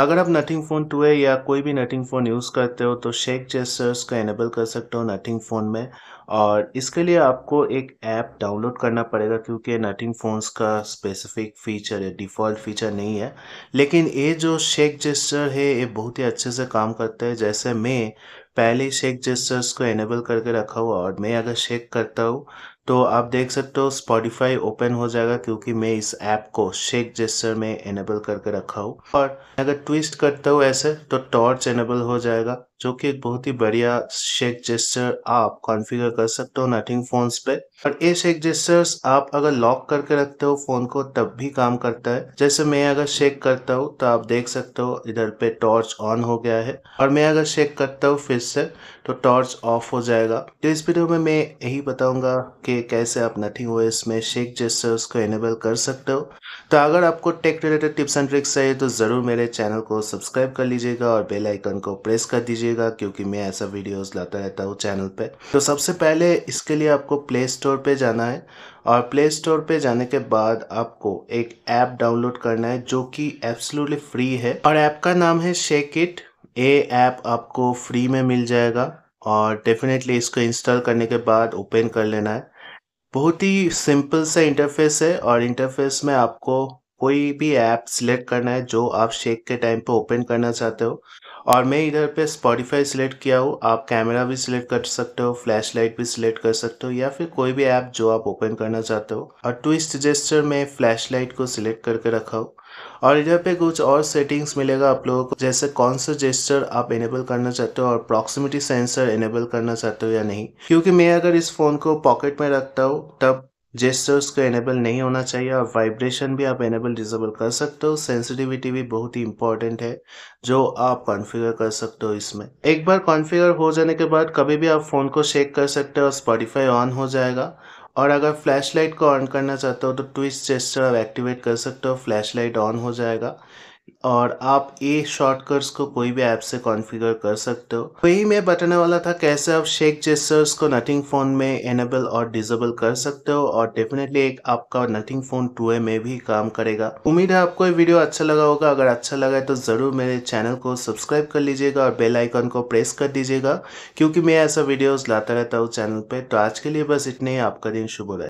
अगर आप nothing phone to है या कोई भी नथिंग फ़ोन यूज़ करते हो तो शेक जेस्टर्स का इनेबल कर सकते हो नथिंग फ़ोन में और इसके लिए आपको एक ऐप डाउनलोड करना पड़ेगा क्योंकि नथिंग फ़ोन्स का स्पेसिफिक फ़ीचर है डिफ़ॉल्ट फ़ीचर नहीं है लेकिन ये जो शेक जेस्टर है ये बहुत ही अच्छे से काम करता है जैसे मैं पहले शेक जेस्टर्स को इनेबल करके रखा हुआ और मैं अगर शेक करता हूँ तो आप देख सकते हो स्पॉटिफाई ओपन हो जाएगा क्योंकि मैं इस ऐप को शेक जेस्टर में एनेबल करके रखा हूँ और अगर ट्विस्ट करता हूँ ऐसे तो टॉर्च एनेबल हो जाएगा जो कि एक बहुत ही बढ़िया शेक जेस्टर आप कॉन्फ़िगर कर सकते हो नथिंग फोन्स पे और ये शेक जेस्टर्स आप अगर लॉक करके रखते हो फोन को तब भी काम करता है जैसे मैं अगर शेक करता हूँ तो आप देख सकते हो इधर पे टॉर्च ऑन हो गया है और मैं अगर शेक करता हूँ फिर से तो टॉर्च ऑफ हो जाएगा तो इस वीडियो में मैं यही बताऊंगा कि कैसे आप नथिंग हुए इसमें शेक जेस्टर्स को एनेबल कर सकते हो तो अगर आपको tech related tips and tricks चाहिए तो ज़रूर मेरे चैनल को सब्सक्राइब कर लीजिएगा और बेल आइकन को प्रेस कर दीजिएगा क्योंकि मैं ऐसा वीडियोज लाता रहता हूँ चैनल पे तो सबसे पहले इसके लिए आपको प्ले स्टोर स्टोर पे जाना है और प्ले स्टोर पे जाने के बाद आपको एक ऐप डाउनलोड करना है जो कि एब्सोल्युटली फ्री है और ऐप का नाम है शेक इट ये ऐप आपको फ्री में मिल जाएगा और डेफिनेटली इसको इंस्टॉल करने के बाद ओपन कर लेना है बहुत ही सिंपल सा इंटरफेस है और इंटरफेस में आपको कोई भी ऐप सिलेक्ट करना है जो आप शेक के टाइम पे ओपन करना चाहते हो और मैं इधर पे स्पॉटिफाई सिलेक्ट किया हूँ आप कैमरा भी सिलेक्ट कर सकते हो फ्लैश लाइट भी सिलेक्ट कर सकते हो या फिर कोई भी ऐप जो आप ओपन करना चाहते हो और ट्विस्ट जेस्टर में फ्लैश लाइट को सिलेक्ट करके रखा हो और इधर पे कुछ और सेटिंग्स मिलेगा आप लोगों को जैसे कौन सा जेस्टर आप इनेबल करना चाहते हो और प्रॉक्सिमिटी सेंसर इनेबल करना चाहते हो या नहीं क्योंकि मैं अगर इस फ़ोन को पॉकेट में रखता हूँ तब जेस्टर्स का इनेबल नहीं होना चाहिए और वाइब्रेशन भी आप इनेबल डिजेबल कर सकते हो सेंसिटिविटी भी बहुत ही इंपॉर्टेंट है जो आप कॉन्फ़िगर कर सकते हो इसमें एक बार कॉन्फ़िगर हो जाने के बाद कभी भी आप फ़ोन को शेक कर सकते हो और स्पॉटिफाई ऑन हो जाएगा और अगर फ्लैशलाइट को ऑन करना चाहते हो तो ट्विस्ट जेस्टर आप एक्टिवेट कर सकते हो फ्लैश ऑन हो जाएगा और आप ए शॉर्टकट्स को कोई भी ऐप से कॉन्फ़िगर कर सकते हो वही मैं बताने वाला था कैसे आप शेक जेस्टर्स को नथिंग फ़ोन में एनेबल और डिजेबल कर सकते हो और डेफिनेटली एक आपका नथिंग फ़ोन टू में भी काम करेगा उम्मीद है आपको ये वीडियो अच्छा लगा होगा अगर अच्छा लगा है तो ज़रूर मेरे चैनल को सब्सक्राइब कर लीजिएगा और बेल को प्रेस कर दीजिएगा क्योंकि मैं ऐसा वीडियोज़ लाता रहता हूँ चैनल पर तो आज के लिए बस इतने ही आपका दिन शुभ रहे